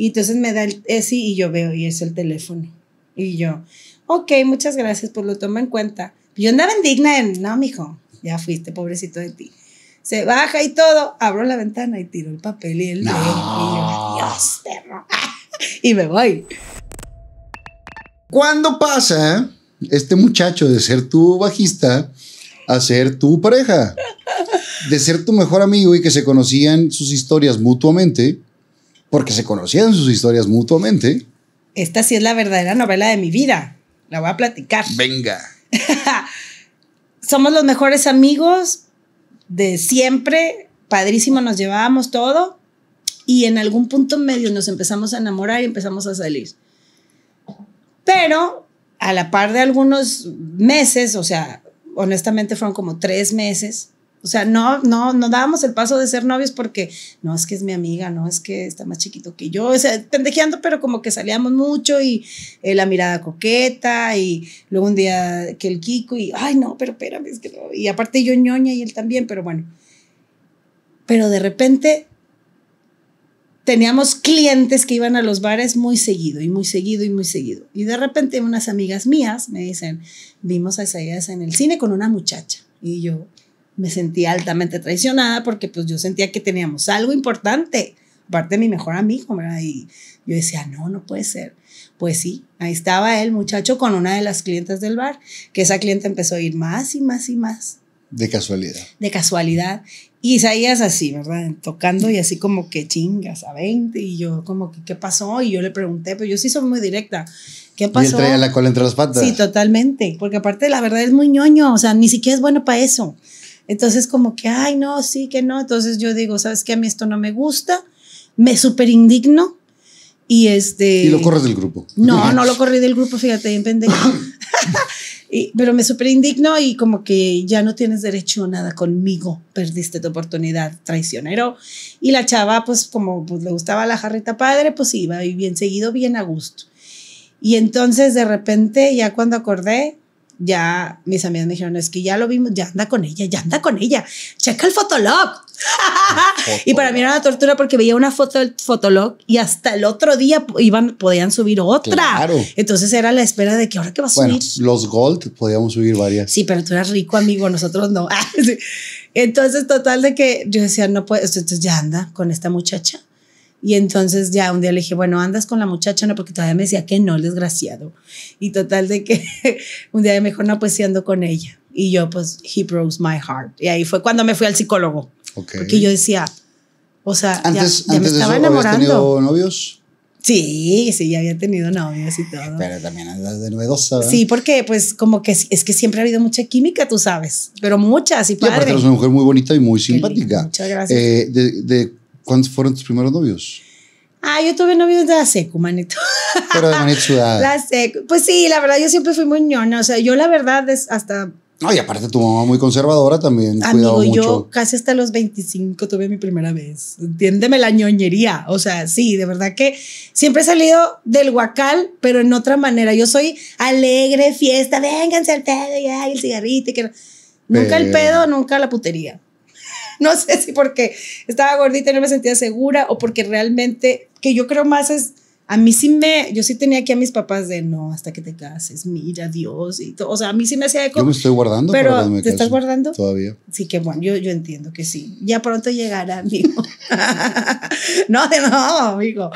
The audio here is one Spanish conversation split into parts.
Y entonces me da el ESI y yo veo, y es el teléfono. Y yo, ok, muchas gracias, por pues lo toma en cuenta. Yo andaba indigna en, no, mijo, ya fuiste, pobrecito de ti. Se baja y todo, abro la ventana y tiro el papel y el no. Y yo, y me voy. ¿Cuándo pasa este muchacho de ser tu bajista a ser tu pareja? De ser tu mejor amigo y que se conocían sus historias mutuamente porque se conocían sus historias mutuamente. Esta sí es la verdadera novela de mi vida. La voy a platicar. Venga. Somos los mejores amigos de siempre. Padrísimo, nos llevábamos todo. Y en algún punto medio nos empezamos a enamorar y empezamos a salir. Pero a la par de algunos meses, o sea, honestamente fueron como tres meses, o sea, no, no, no dábamos el paso de ser novios porque, no, es que es mi amiga, no, es que está más chiquito que yo, o sea, pendejeando, pero como que salíamos mucho y eh, la mirada coqueta y luego un día que el Kiko y, ay, no, pero espérame, es que no. Y aparte yo ñoña y él también, pero bueno. Pero de repente teníamos clientes que iban a los bares muy seguido y muy seguido y muy seguido. Y de repente unas amigas mías me dicen, vimos a esa en el cine con una muchacha. Y yo, me sentía altamente traicionada porque pues yo sentía que teníamos algo importante, aparte de mi mejor amigo, ¿verdad? Y yo decía, no, no puede ser. Pues sí, ahí estaba el muchacho con una de las clientes del bar, que esa cliente empezó a ir más y más y más. De casualidad. De casualidad. Y Isaías así, ¿verdad? Tocando y así como que chingas a 20. Y yo como que, ¿qué pasó? Y yo le pregunté, pero yo sí soy muy directa. ¿Qué pasó? Y traía la cola entre las patas. Sí, totalmente. Porque aparte la verdad es muy ñoño. O sea, ni siquiera es bueno para eso. Entonces como que, ay, no, sí, que no. Entonces yo digo, ¿sabes qué? A mí esto no me gusta, me súper indigno. Y este... Y lo corres del grupo. No, no lo corrí del grupo, fíjate, bien pendejo. pero me súper indigno y como que ya no tienes derecho a nada conmigo, perdiste tu oportunidad, traicionero. Y la chava, pues como pues, le gustaba la jarrita padre, pues iba y bien seguido, bien a gusto. Y entonces de repente, ya cuando acordé, ya mis amigas me dijeron, es que ya lo vimos, ya anda con ella, ya anda con ella, checa el fotolog. y para mí era una tortura porque veía una foto del fotolog y hasta el otro día iban, podían subir otra. Claro. Entonces era la espera de que ahora que va a bueno, subir. Los Gold podíamos subir varias. Sí, pero tú eras rico, amigo, nosotros no. Entonces, total de que yo decía, no puedes, entonces ya anda con esta muchacha y entonces ya un día le dije, bueno, andas con la muchacha, no, porque todavía me decía que no, desgraciado. Y total de que un día me mejor no, pues sí ando con ella. Y yo, pues, he broke my heart. Y ahí fue cuando me fui al psicólogo. Porque yo decía, o sea, antes, ya, me estaba de enamorando. ¿Habías tenido novios? Sí, sí, ya había tenido novios y todo. Pero también andas de novedosa. ¿verdad? Sí, porque pues como que es que siempre ha habido mucha química, tú sabes, pero muchas y padre. Y aparte eres una mujer muy bonita y muy simpática. Muchas gracias. Eh, de, de ¿Cuántos fueron tus primeros novios? Ah, yo tuve novios de la secu, manito. Pero de manito sudada. La secu. Pues sí, la verdad, yo siempre fui muy ñona. O sea, yo la verdad es hasta... Ay, y aparte tu mamá muy conservadora también. Amigo, mucho. yo casi hasta los 25 tuve mi primera vez. Entiéndeme la ñoñería. O sea, sí, de verdad que siempre he salido del huacal, pero en otra manera. Yo soy alegre, fiesta, vénganse al pedo, y el cigarrito. Y que... Nunca el pedo, nunca la putería. no sé si porque estaba gordita y no me sentía segura o porque realmente, que yo creo más es, a mí sí me, yo sí tenía aquí a mis papás de no, hasta que te cases, mira Dios y todo. O sea, a mí sí me hacía eco. Yo me estoy guardando, pero me ¿te estás guardando? Todavía. Sí, que bueno, yo, entiendo que sí. Ya pronto llegará, amigo. no, de no, amigo.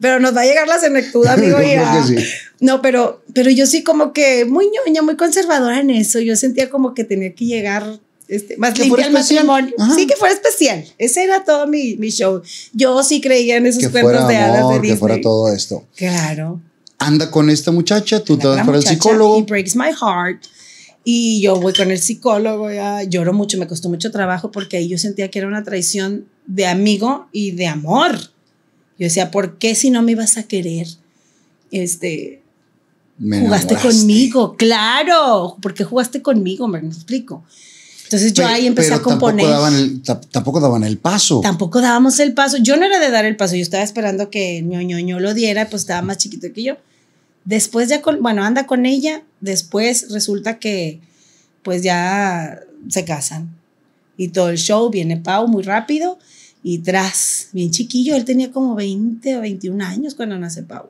Pero nos va a llegar la senectud, amigo. no, Sí. no, pero, pero yo sí como que muy ñoña, muy conservadora en eso. Yo sentía como que tenía que llegar este, más que limpia el matrimonio. Sí, que fuera especial. Ese era todo mi, mi show. Yo sí creía en esos cuentos de hadas de Disney. Que fuera todo esto. Claro. Anda con esta muchacha, tú te vas para el psicólogo. my heart. Y yo voy con el psicólogo, ya, lloro mucho, me costó mucho trabajo porque ahí yo sentía que era una traición de amigo y de amor. Yo decía, ¿por qué si no me ibas a querer? Este, jugaste conmigo, claro, porque jugaste conmigo, me explico. Entonces yo ahí empecé a componer. Tampoco daban, el, tampoco el paso. Tampoco dábamos el paso. Yo no era de dar el paso, yo estaba esperando que ñoñoño lo diera, pues estaba más chiquito que yo. Después ya, con, bueno, anda con ella, después resulta que pues ya se casan. Y todo el show viene Pau muy rápido y tras, bien chiquillo, él tenía como 20 o 21 años cuando nace Pau.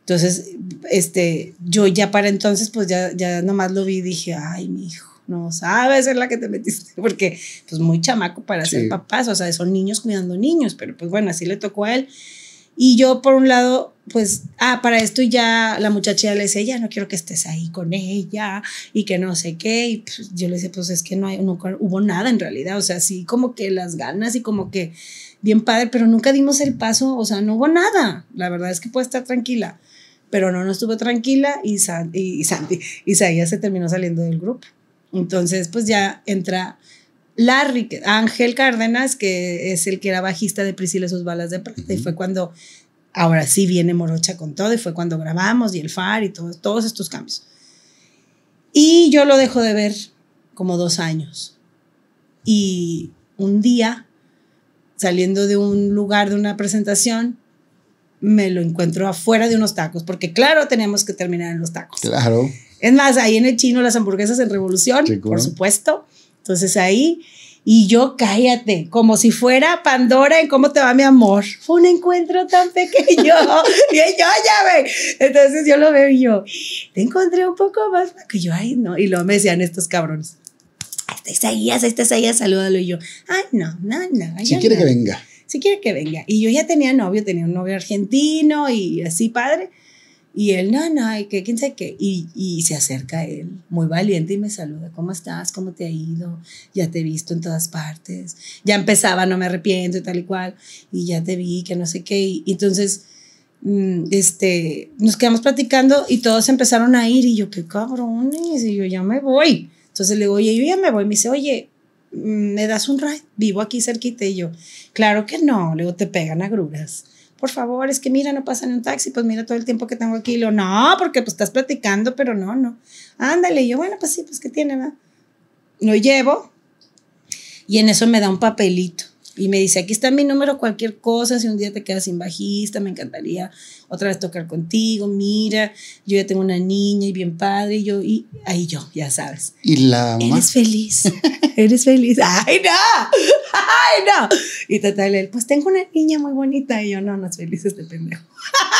Entonces, este, yo ya para entonces, pues ya, ya nomás lo vi y dije, ay, mi hijo, no sabes en la que te metiste, porque pues muy chamaco para ser papás, o sea, son niños cuidando niños, pero pues bueno, así le tocó a él. Y yo por un lado, pues, ah, para esto ya la muchacha le decía, ya no quiero que estés ahí con ella y que no sé qué. Y pues, yo le decía, pues es que no, hay, no hubo nada en realidad, o sea, sí, como que las ganas y como que bien padre, pero nunca dimos el paso, o sea, no hubo nada. La verdad es que puede estar tranquila, pero no, no estuvo tranquila y, Santi, y, y Santi, y se terminó saliendo del grupo. Entonces, pues ya entra Larry, Ángel Cárdenas, que es el que era bajista de Priscila sus balas de plata, y fue cuando, ahora sí viene Morocha con todo, y fue cuando grabamos, y el FAR, y todos estos cambios. Y yo lo dejo de ver como dos años. Y un día, saliendo de un lugar, de una presentación, me lo encuentro afuera de unos tacos, porque claro, tenemos que terminar en los tacos. Claro. Es más, ahí en el chino las hamburguesas en revolución, por supuesto. Entonces ahí, y yo cállate, como si fuera Pandora en cómo te va mi amor. Fue un encuentro tan pequeño. y yo ya ve. Entonces yo lo veo y yo, te encontré un poco más. Que yo, ay, no. Y lo me decían estos cabrones. Ahí está Isaías, ahí está Isaías, salúdalo. Y yo, ay, no, no, no. Si quiere que venga. Si quiere que venga. Y yo ya tenía novio, tenía un novio argentino y así padre. Y él, nana, y que quién sabe qué. Y, se acerca él, muy valiente, y me saluda. ¿Cómo estás? ¿Cómo te ha ido? Ya te he visto en todas partes. Ya empezaba, no me arrepiento y tal y cual. Y ya te vi, que no sé qué. Y, entonces, mm, este, nos quedamos platicando y todos empezaron a ir. Y yo, qué cabrones. Y yo, ya me voy. Entonces le digo, oye, yo ya me voy. Me dice, oye, mm, ¿me das un ride? Vivo aquí cerquita. Y yo, claro que no. Luego te pegan a agruras por favor, es que mira, no pasan en un taxi, pues mira todo el tiempo que tengo aquí. Y lo, no, porque pues estás platicando, pero no, no. Ándale, yo, bueno, pues sí, pues qué tiene, va, Lo llevo y en eso me da un papelito y me dice, aquí está mi número, cualquier cosa, si un día te quedas sin bajista, me encantaría otra vez tocar contigo, mira, yo ya tengo una niña y bien padre, y yo, y ahí yo, ya sabes. Y la... Eres feliz, eres feliz, ay no, ay no. Y total, él, pues tengo una niña muy bonita, y yo, no, no es feliz este pendejo.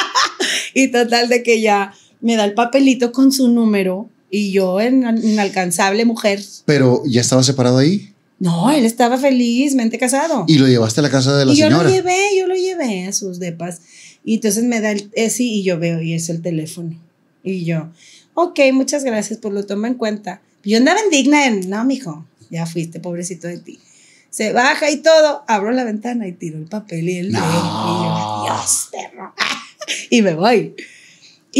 y total de que ya me da el papelito con su número, y yo, en inalcanzable mujer. Pero ya estaba separado ahí. No, él estaba felizmente casado. Y lo llevaste a la casa de la y Yo lo llevé, yo lo llevé a sus depas. Y entonces me da el eh, sí, y yo veo, y es el teléfono. Y yo, ok, muchas gracias, por pues lo toma en cuenta. Yo andaba indigna en, no, mijo, ya fuiste, pobrecito de ti. Se baja y todo, abro la ventana y tiro el papel y el no. Y y me voy.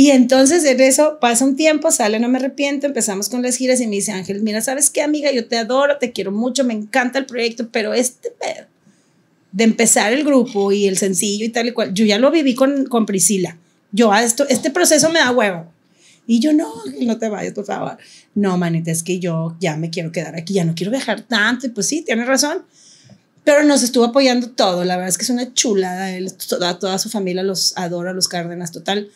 Y entonces en eso pasa un tiempo, sale No Me Arrepiento, empezamos con las giras y me dice Ángel, mira, ¿sabes qué, amiga? Yo te adoro, te quiero mucho, me encanta el proyecto, pero este pedo de empezar el grupo y el sencillo y tal y cual, yo ya lo viví con, con Priscila. Yo a esto, este proceso me da huevo. Y yo, no, no te vayas, por favor. No, manita, es que yo ya me quiero quedar aquí, ya no quiero viajar tanto. Y pues sí, tienes razón. Pero nos estuvo apoyando todo. La verdad es que es una chulada. Él, toda su familia los adora, los Cárdenas, total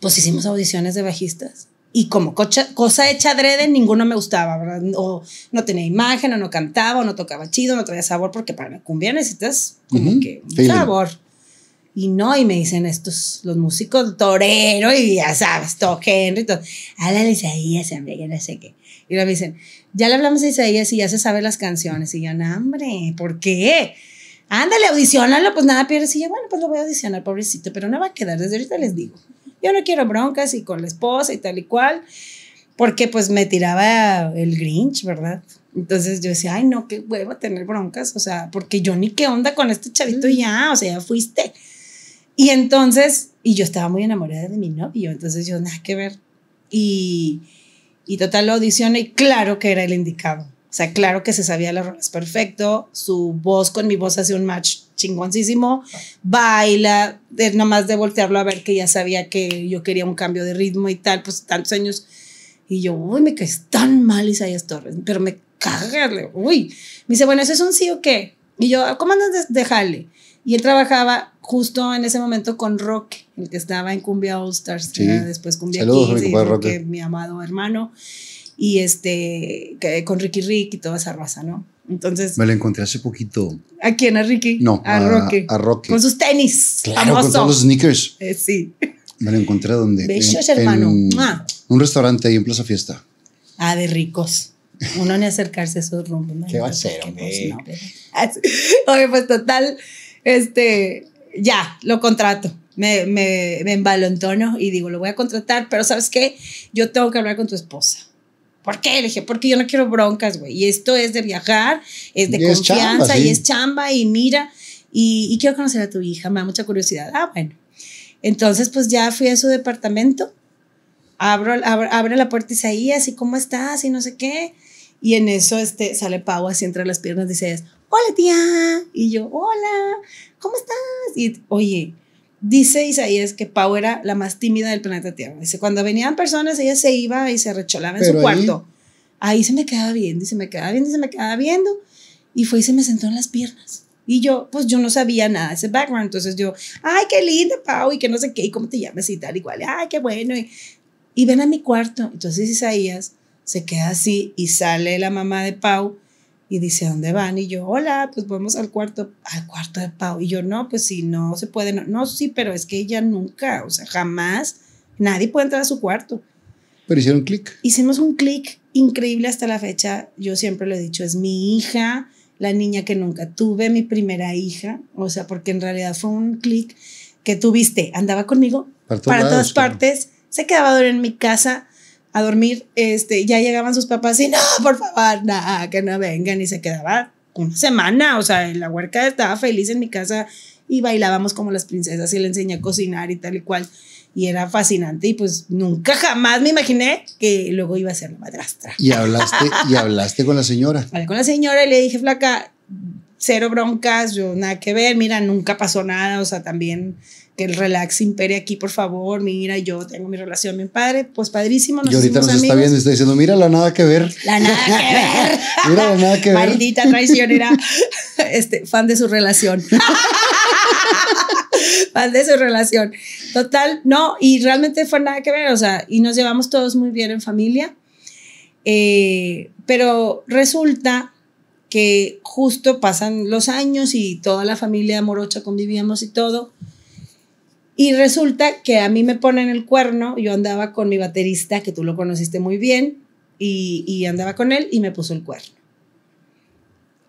pues hicimos audiciones de bajistas. Y como cosa hecha adrede, ninguno me gustaba, ¿verdad? O no tenía imagen, o no cantaba, o no tocaba chido, no traía sabor, porque para la cumbia necesitas como que sabor. Y no, y me dicen estos, los músicos, torero, y ya sabes, todo Henry, todo. Ándale, a Isaías, hombre, ya no sé qué. Y luego me dicen, ya le hablamos a Isaías y ya se sabe las canciones. Y yo, no, hombre, ¿por qué? Ándale, audicionalo, pues nada pierdes. Y yo, bueno, pues lo voy a audicionar, pobrecito, pero no va a quedar, desde ahorita les digo. Yo no quiero broncas y con la esposa y tal y cual, porque pues me tiraba el Grinch, ¿verdad? Entonces yo decía, ay, no, qué huevo tener broncas, o sea, porque yo ni qué onda con este chavito ya, o sea, ya fuiste. Y entonces, y yo estaba muy enamorada de mi novio, entonces yo nada que ver. Y, y total lo y claro que era el indicado. O sea, claro que se sabía las rolas perfecto, su voz con mi voz hace un match chingoncísimo, baila, es nada más de voltearlo a ver que ya sabía que yo quería un cambio de ritmo y tal, pues tantos años. Y yo, uy, me caes tan mal Isaías Torres, pero me cagarle, uy. Me dice, bueno, ¿eso es un sí o qué? Y yo, ah, ¿cómo andas de, Y él trabajaba justo en ese momento con Roque, el que estaba en Cumbia All Stars, después Cumbia Saludos, mi, mi amado hermano, y este, que, con Ricky Rick y toda esa raza, ¿no? Entonces. Me lo encontré hace poquito. ¿A quién? ¿A Ricky? No, a, Rocky. Roque. A Roque. Con sus tenis. Claro, con todos los sneakers. Eh, sí. Me lo encontré donde. en, hermano. Ah. un restaurante ahí en Plaza Fiesta. Ah, de ricos. Uno ni acercarse a esos rumbos. ¿Qué va a hacer? Oye, pues total, este, ya, lo contrato. Me, me, me tono y digo, lo voy a contratar, pero ¿sabes qué? Yo tengo que hablar con tu esposa. ¿Por qué? Le dije, porque yo no quiero broncas, güey. Y esto es de viajar, es de confianza, y es chamba, y mira, y, quiero conocer a tu hija, me da mucha curiosidad. Ah, bueno. Entonces, pues ya fui a su departamento, abro, abre la puerta ahí, así, cómo estás, y no sé qué. Y en eso este, sale Pau así entre las piernas dice, hola tía. Y yo, hola, ¿cómo estás? Y oye, Dice Isaías que Pau era la más tímida del planeta Tierra. Dice, cuando venían personas, ella se iba y se recholaba en su cuarto. Ahí, se me quedaba viendo, y se me quedaba viendo, y se me quedaba viendo. Y fue y se me sentó en las piernas. Y yo, pues yo no sabía nada de ese background. Entonces yo, ay, qué linda, Pau, y que no sé qué, y cómo te llamas y tal, igual, ay, qué bueno. Y, y ven a mi cuarto. Entonces Isaías se queda así y sale la mamá de Pau y dice, dónde van? Y yo, hola, pues vamos al cuarto, al cuarto de Pau. Y yo, no, pues si no se puede, no, sí, pero es que ella nunca, o sea, jamás, nadie puede entrar a su cuarto. Pero hicieron clic. Hicimos un clic increíble hasta la fecha. Yo siempre lo he dicho, es mi hija, la niña que nunca tuve, mi primera hija. O sea, porque en realidad fue un clic que tuviste. Andaba conmigo para, todas partes, se quedaba a en mi casa a dormir, este, ya llegaban sus papás y no, por favor, nada que no vengan y se quedaba una semana, o sea, la huerca estaba feliz en mi casa y bailábamos como las princesas y le enseñé a cocinar y tal y cual y era fascinante y pues nunca jamás me imaginé que luego iba a ser la madrastra. Y hablaste y hablaste con la señora. Hablé con la señora y le dije, "Flaca, cero broncas, yo nada que ver, mira, nunca pasó nada, o sea, también el relax impere aquí, por favor, mira, yo tengo mi relación bien padre, pues padrísimo. y ahorita nos está viendo y está diciendo, mira la nada que ver. La nada que ver. mira la nada que ver. Maldita traicionera, este, fan de su relación. fan de su relación. Total, no, y realmente fue nada que ver, o sea, y nos llevamos todos muy bien en familia. Eh, pero resulta que justo pasan los años y toda la familia morocha convivíamos y todo. Y resulta que a mí me ponen el cuerno, yo andaba con mi baterista, que tú lo conociste muy bien, y, andaba con él y me puso el cuerno.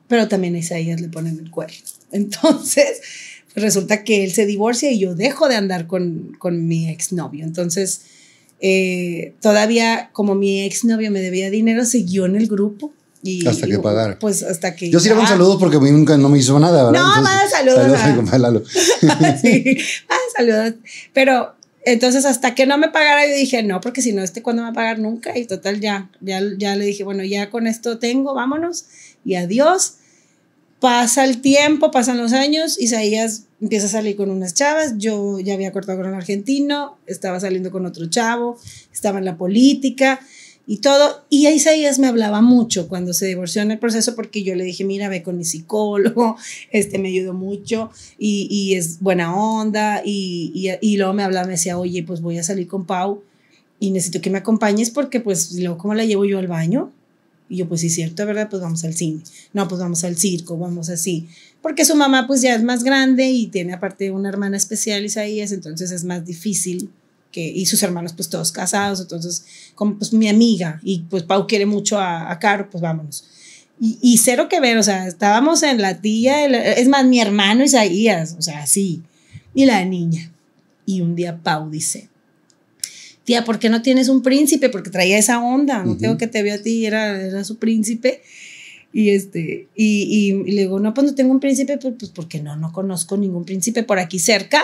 Pero también a Isaías le ponen el cuerno. Entonces, resulta que él se divorcia y yo dejo de andar con, con mi exnovio. Entonces, eh, todavía como mi exnovio me debía dinero, siguió en el grupo hasta que pagar. Pues hasta que. Yo sirvo le un saludo porque nunca no me hizo nada, ¿verdad? No, manda saludos. Saludos sí, saludos. Pero entonces hasta que no me pagara yo dije, no, porque si no, este cuándo me va a pagar nunca. Y total, ya, ya, ya le dije, bueno, ya con esto tengo, vámonos y adiós. Pasa el tiempo, pasan los años, Isaías empieza a salir con unas chavas, yo ya había cortado con un argentino, estaba saliendo con otro chavo, estaba en la política, y todo. Y Isaías me hablaba mucho cuando se divorció en el proceso porque yo le dije, mira, ve con mi psicólogo, este me ayudó mucho y, es buena onda. Y, y, luego me hablaba, me decía, oye, pues voy a salir con Pau y necesito que me acompañes porque pues luego, ¿cómo la llevo yo al baño? Y yo, pues sí, cierto, ¿verdad? Pues vamos al cine. No, pues vamos al circo, vamos así. Porque su mamá pues ya es más grande y tiene aparte una hermana especial, Isaías, entonces es más difícil y sus hermanos pues todos casados, entonces como pues mi amiga y pues Pau quiere mucho a, Caro, pues vámonos. Y, cero que ver, o sea, estábamos en la tía, es más, mi hermano Isaías, o sea, sí, y la niña. Y un día Pau dice, tía, ¿por qué no tienes un príncipe? Porque traía esa onda, no tengo que te vio a ti, era, era su príncipe. Y, este, y, y, le digo, no, pues no tengo un príncipe, pues, pues porque no, no conozco ningún príncipe por aquí cerca.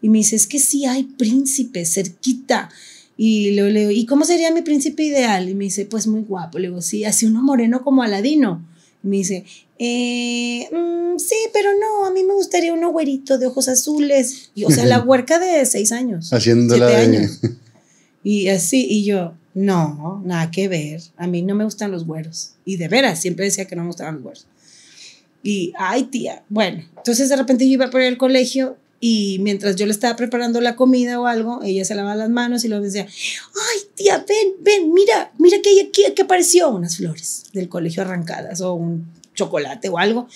Y me dice, es que sí hay príncipe cerquita. Y le digo, ¿y cómo sería mi príncipe ideal? Y me dice, pues muy guapo. Le digo, sí, así uno moreno como Aladino. Y me dice, eh, mm, sí, pero no, a mí me gustaría uno güerito de ojos azules. Y, o sea, la huerca de seis años. Haciendo la Y así, y yo, no, nada que ver. A mí no me gustan los güeros. Y de veras, siempre decía que no me gustaban los güeros. Y, ay, tía, bueno, entonces de repente yo iba por el colegio y mientras yo le estaba preparando la comida o algo, ella se lavaba las manos y luego decía, ay tía, ven, ven, mira, mira que hay aquí, que apareció unas flores del colegio arrancadas o un chocolate o algo.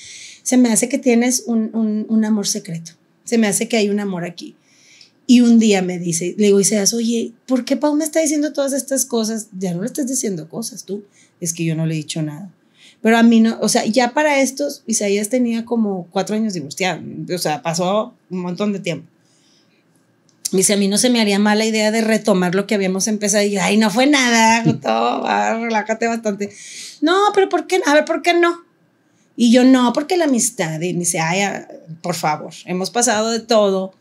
Se me hace que tienes un, amor secreto, se me hace que hay un amor aquí. Y un día me dice, le digo, seas oye, ¿por qué Pau me está diciendo todas estas cosas? Ya no le estás diciendo cosas tú, es que yo no le he dicho nada. Pero a mí no, o sea, ya para estos, Isaías tenía como cuatro años divorciado, o sea, pasó un montón de tiempo. dice, a mí no se me haría mala idea de retomar lo que habíamos empezado. Y yo, ay, no fue nada, todo, relájate bastante. No, pero ¿por qué? A ver, ¿por qué no? Y yo, no, porque la amistad. Y me dice, ay, ah, por favor, hemos pasado de todo.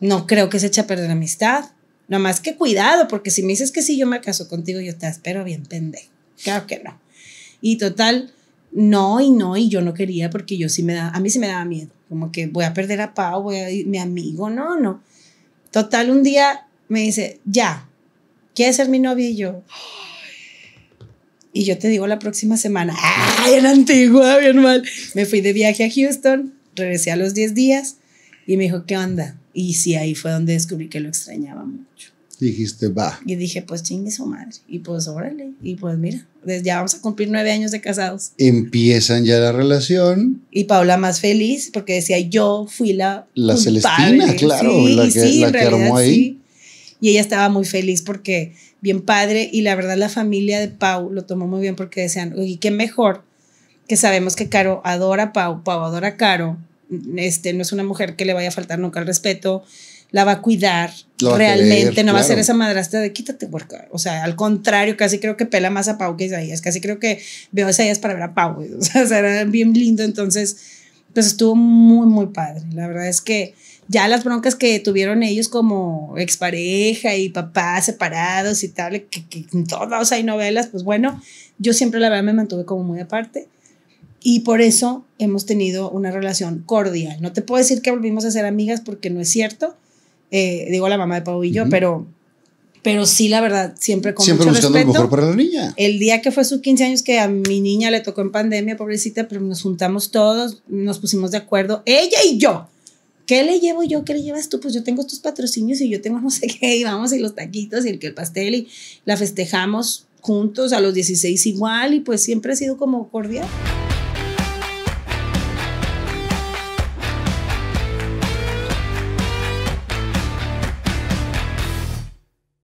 No creo que se eche a perder la amistad. más que cuidado, porque si me dices que sí, yo me caso contigo, yo te espero bien pende. Claro que no. Y total, no y no, y yo no quería porque yo sí me da, a mí sí me daba miedo, como que voy a perder a Pau, voy a ir, mi amigo, no, no. Total, un día me dice, ya, ¿quieres ser mi novia? Y yo, y yo te digo la próxima semana, ¡ay, en Antigua, bien mal! Me fui de viaje a Houston, regresé a los 10 días y me dijo, ¿qué onda? Y sí, ahí fue donde descubrí que lo extrañaba mucho. Dijiste, va. Y dije, pues chingue su madre. Y pues órale. Y pues mira, ya vamos a cumplir nueve años de casados. Empiezan ya la relación. Y Paula más feliz porque decía, yo fui la. La Celestina, claro. la que, la que armó ahí. Y ella estaba muy feliz porque bien padre. Y la verdad, la familia de Pau lo tomó muy bien porque decían, uy, qué mejor que sabemos que Caro adora a Pau, Pau adora a Caro. Este, no es una mujer que le vaya a faltar nunca el respeto la va a cuidar realmente, no va a ser esa madrastra de quítate, porca O sea, al contrario, casi creo que pela más a Pau que a Isaías, casi creo que veo a Isaías para ver a Pau, o sea, era bien lindo, entonces, pues estuvo muy, muy padre. La verdad es que ya las broncas que tuvieron ellos como expareja y papá separados y tal, que, que en todos hay novelas, pues bueno, yo siempre la verdad me mantuve como muy aparte. Y por eso hemos tenido una relación cordial. No te puedo decir que volvimos a ser amigas porque no es cierto, eh, digo la mamá de Pau y yo, pero, pero sí, la verdad, siempre con Siempre mucho buscando mejor para la niña. El día que fue sus 15 años, que a mi niña le tocó en pandemia, pobrecita, pero nos juntamos todos, nos pusimos de acuerdo, ella y yo. ¿Qué le llevo yo? ¿Qué le llevas tú? Pues yo tengo estos patrocinios y yo tengo no sé qué, y vamos, y los taquitos, y el, el pastel, y la festejamos juntos a los 16 igual, y pues siempre ha sido como cordial.